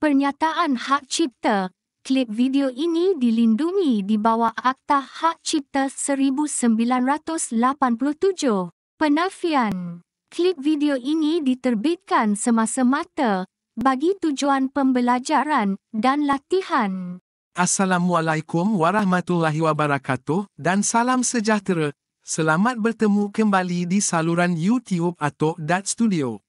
pernyataan hak cipta. Klip video ini dilindungi di bawah Akta Hak Cipta 1987. Penafian. Klip video ini diterbitkan semasa-mata bagi tujuan pembelajaran dan latihan. Assalamualaikum warahmatullahi wabarakatuh dan salam sejahtera. Selamat bertemu kembali di saluran YouTube atau Dat Studio.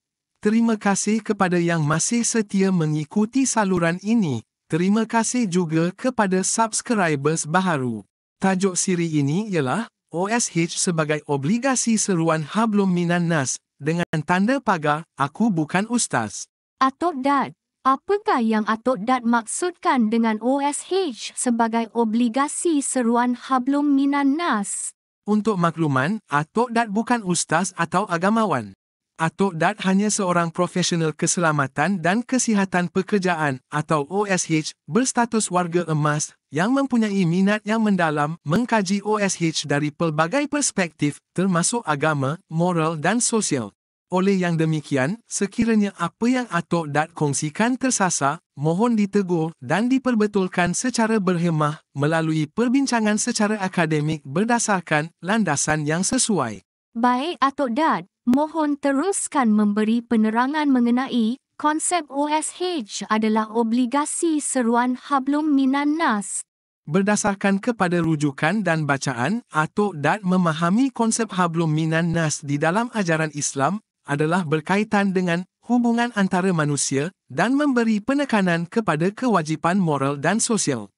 Terima kasih kepada yang masih setia mengikuti saluran ini. Terima kasih juga kepada subscribers baru. Tajuk siri ini ialah OSH sebagai obligasi seruan Hablum Minan Nas dengan tanda pagar Aku Bukan Ustaz. Atok Dad, apakah yang Atok Dad maksudkan dengan OSH sebagai obligasi seruan Hablum Minan Nas? Untuk makluman, Atok Dad bukan ustaz atau agamawan. Atok Dat hanya seorang profesional keselamatan dan kesihatan pekerjaan atau OSH berstatus warga emas yang mempunyai minat yang mendalam mengkaji OSH dari pelbagai perspektif termasuk agama, moral dan sosial. Oleh yang demikian, sekiranya apa yang Atok Dat kongsikan tersasar, mohon ditegur dan diperbetulkan secara berhemah melalui perbincangan secara akademik berdasarkan landasan yang sesuai. Baik Atok Dat, Mohon teruskan memberi penerangan mengenai konsep OSH adalah obligasi seruan Hablum Minan Nas. Berdasarkan kepada rujukan dan bacaan, atau Dat memahami konsep Hablum Minan Nas di dalam ajaran Islam adalah berkaitan dengan hubungan antara manusia dan memberi penekanan kepada kewajipan moral dan sosial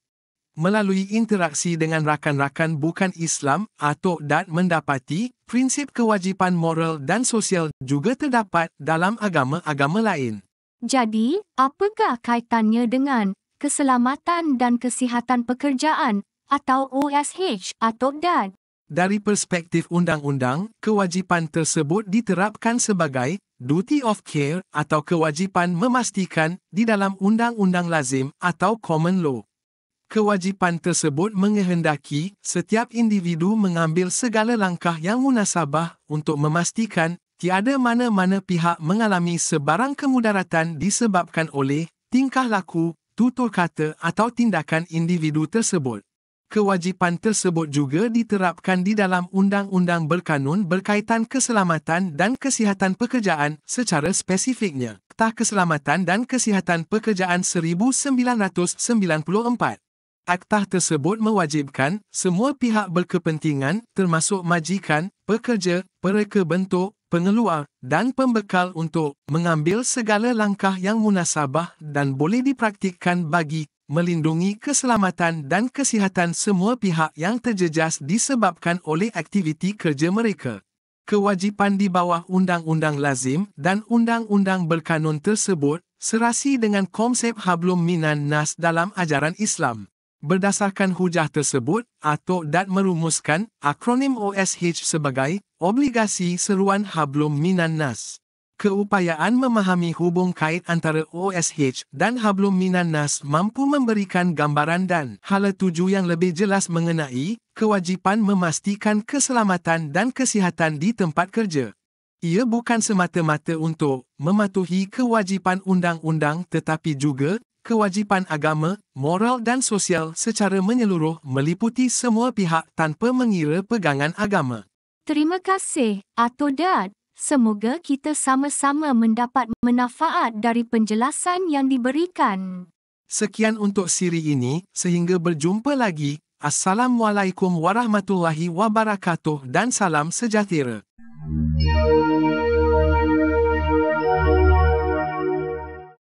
melalui interaksi dengan rakan-rakan bukan Islam atau dat mendapati prinsip kewajipan moral dan sosial juga terdapat dalam agama-agama lain. Jadi, apakah kaitannya dengan keselamatan dan kesihatan pekerjaan atau OSH atau dat? Dari perspektif undang-undang, kewajipan tersebut diterapkan sebagai duty of care atau kewajipan memastikan di dalam undang-undang lazim atau common law kewajipan tersebut menghendaki setiap individu mengambil segala langkah yang munasabah untuk memastikan tiada mana-mana pihak mengalami sebarang kemudaratan disebabkan oleh tingkah laku, tutur kata atau tindakan individu tersebut. Kewajipan tersebut juga diterapkan di dalam undang-undang berkanun berkaitan keselamatan dan kesihatan pekerjaan secara spesifiknya. Tah Keselamatan dan Kesihatan Pekerjaan 1994. Akta tersebut mewajibkan semua pihak berkepentingan termasuk majikan, pekerja, pereka bentuk, pengeluar dan pembekal untuk mengambil segala langkah yang munasabah dan boleh dipraktikkan bagi melindungi keselamatan dan kesihatan semua pihak yang terjejas disebabkan oleh aktiviti kerja mereka. Kewajipan di bawah undang-undang lazim dan undang-undang berkanun tersebut serasi dengan konsep hablum minan nas dalam ajaran Islam. Berdasarkan hujah tersebut, Atok Dat merumuskan akronim OSH sebagai Obligasi Seruan Hablum Minan Nas. Keupayaan memahami hubung kait antara OSH dan Hablum Minan Nas mampu memberikan gambaran dan hala tuju yang lebih jelas mengenai kewajipan memastikan keselamatan dan kesihatan di tempat kerja. Ia bukan semata-mata untuk mematuhi kewajipan undang-undang tetapi juga kewajipan agama, moral dan sosial secara menyeluruh meliputi semua pihak tanpa mengira pegangan agama. Terima kasih, Ato Dad. Semoga kita sama-sama mendapat manfaat dari penjelasan yang diberikan. Sekian untuk siri ini, sehingga berjumpa lagi. Assalamualaikum warahmatullahi wabarakatuh dan salam sejahtera. Yeah.